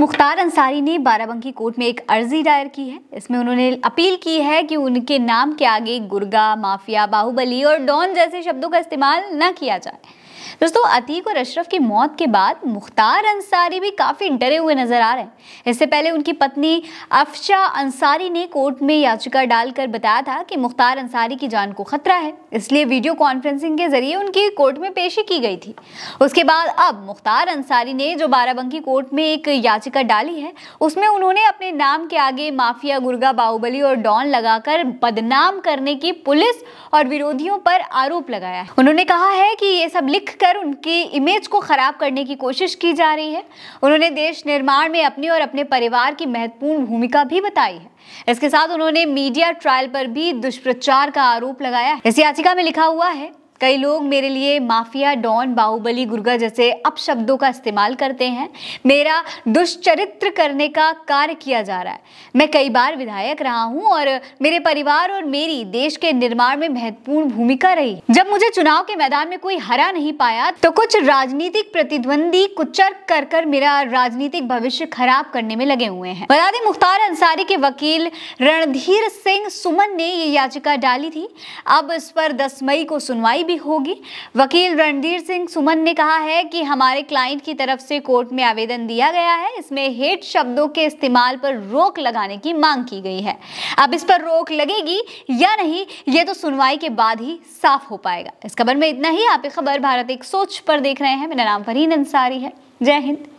मुख्तार अंसारी ने बाराबंकी कोर्ट में एक अर्जी दायर की है इसमें उन्होंने अपील की है कि उनके नाम के आगे गुर्गा माफिया बाहुबली और डॉन जैसे शब्दों का इस्तेमाल न किया जाए दोस्तों अतीक और अशरफ की मौत के बाद मुख्तार अंसारी भी काफ़ी डरे हुए नजर आ रहे हैं इससे पहले उनकी पत्नी अफशा अंसारी ने कोर्ट में याचिका डालकर बताया था कि मुख्तार अंसारी की जान को खतरा है इसलिए वीडियो कॉन्फ्रेंसिंग के जरिए उनकी कोर्ट में पेशी की गई थी उसके बाद अब मुख्तार अंसारी ने जो बाराबंकी कोर्ट में एक याचिका डाली है उसमें उन्होंने अपने नाम के आगे माफिया गुर्गा बाहुबली और डॉन लगाकर बदनाम करने की पुलिस और विरोधियों पर आरोप लगाया उन्होंने कहा है कि ये सब लिख कर उनकी इमेज को ख़राब करने की कोशिश की जा रही है उन्होंने देश निर्माण में अपनी और अपने परिवार की महत्वपूर्ण भूमिका भी बताई है इसके साथ उन्होंने मीडिया ट्रायल पर भी दुष्प्रचार का आरोप लगाया इस याचिका में लिखा हुआ है कई लोग मेरे लिए माफिया डॉन बाहुबली गुर्गा जैसे अपशब्दों का इस्तेमाल करते हैं मेरा दुष्चरित्र करने का कार्य किया जा रहा है मैं कई बार विधायक रहा हूँ और मेरे परिवार और मेरी देश के निर्माण में महत्वपूर्ण भूमिका रही जब मुझे चुनाव के मैदान में कोई हरा नहीं पाया तो कुछ राजनीतिक प्रतिद्वंदी कुचर कर कर मेरा राजनीतिक भविष्य खराब करने में लगे हुए हैं बता दें मुख्तार अंसारी के वकील रणधीर सिंह सुमन ने ये याचिका डाली थी अब इस पर दस मई को सुनवाई भी होगी वकील रणधीर सिंह सुमन ने कहा है कि हमारे क्लाइंट की तरफ से कोर्ट में आवेदन दिया गया है इसमें हेट शब्दों के इस्तेमाल पर रोक लगाने की मांग की गई है अब इस पर रोक लगेगी या नहीं ये तो सुनवाई के बाद ही साफ हो पाएगा इस खबर में इतना ही आप खबर भारत एक सोच पर देख रहे हैं मेरा नाम फरीन अंसारी है जय हिंद